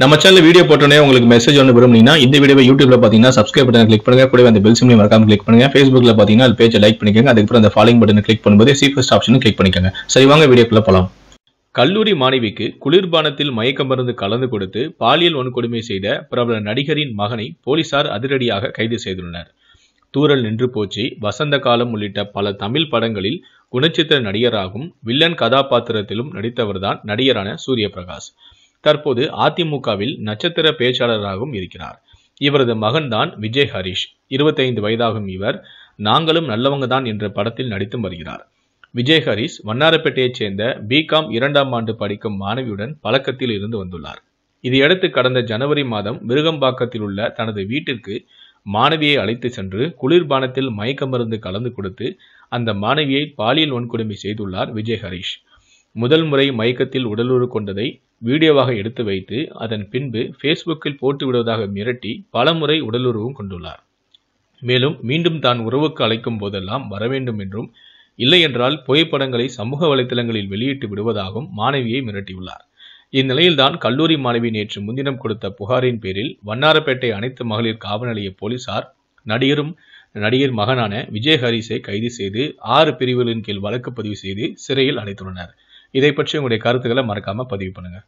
நம்ம channel video போட்டோன்னே உங்களுக்கு மெசேஜ் ஒன்று விரும்புனீங்கன்னா இந்த வீடியோ யூடியூப்ல பார்த்தீங்கன்னா சப்ஸ்கிரைப் பட்டன் கிளிக் பண்ணுங்க கூட அந்த பெல் சிம்லையும் மறக்காம கிளிக் பண்ணுங்க ஃபேஸ்புக்ல பார்த்தீங்கன்னா அது பேஜை லைக் பண்ணிக்கோங்க அதுக்கப்புறம் அந்த ஃபாலோயிங் பட்டன் கிளிக் பண்ணும்போது சீஃபஸ்ட் ஆப்ஷனும் கிளிக் பண்ணிக்கோங்க சரி வாங்க வீடியோக்குள்ள போகலாம் கல்லூரி மாணவிக்கு குளிர்பானத்தில் மயக்க மருந்து கலந்து கொடுத்து பாலியல் வன்கொடுமை செய்த பிரபல நடிகரின் மகனை போலீசார் அதிரடியாக கைது செய்துள்ளனர் தூரல் நின்று போச்சு வசந்த காலம் உள்ளிட்ட பல தமிழ் படங்களில் குணச்சித்திர நடிகராகவும் வில்லன் கதாபாத்திரத்திலும் நடித்தவர்தான் நடிகரான சூரிய பிரகாஷ் தற்போது அதிமுகவில் நட்சத்திர பேச்சாளராகவும் இருக்கிறார் இவரது மகன்தான் விஜய் ஹரிஷ் இருபத்தைந்து வயதாகும் இவர் நாங்களும் நல்லவங்க தான் என்ற படத்தில் நடித்தும் வருகிறார் விஜய் ஹரிஷ் வண்ணாரப்பேட்டையைச் சேர்ந்த பிகாம் இரண்டாம் ஆண்டு படிக்கும் மாணவியுடன் பழக்கத்தில் இருந்து வந்துள்ளார் இதையடுத்து கடந்த ஜனவரி மாதம் விருகம்பாக்கத்தில் உள்ள தனது வீட்டிற்கு மாணவியை அழைத்து சென்று குளிர்பானத்தில் மயக்க மருந்து கலந்து கொடுத்து அந்த மாணவியை பாலியல் வன்கொடுமை செய்துள்ளார் விஜய் ஹரிஷ் முதல் முறை மயக்கத்தில் உடலுறு கொண்டதை வீடியோவாக எடுத்து வைத்து அதன் பின்பு ஃபேஸ்புக்கில் போட்டு விடுவதாக மிரட்டி பலமுறை உடலுறவும் கொண்டுள்ளார் மேலும் மீண்டும் தான் உறவுக்கு அழைக்கும் போதெல்லாம் வரவேண்டும் என்றும் இல்லையென்றால் புகைப்படங்களை சமூக வலைதளங்களில் வெளியிட்டு விடுவதாகவும் மாணவியை மிரட்டியுள்ளார் இந்நிலையில்தான் கல்லூரி மாணவி நேற்று முன்தினம் கொடுத்த புகாரின் பேரில் வண்ணாரப்பேட்டை அனைத்து மகளிர் காவல் நிலைய போலீசார் நடிகரும் நடிகர் மகனான விஜய் ஹரிஸை கைது செய்து ஆறு பிரிவுகளின் கீழ் வழக்கு பதிவு செய்து சிறையில் அடைத்துள்ளனர் இதை பற்றி உங்களுடைய கருத்துக்களை மறக்காமல் பதிவு பண்ணுங்கள்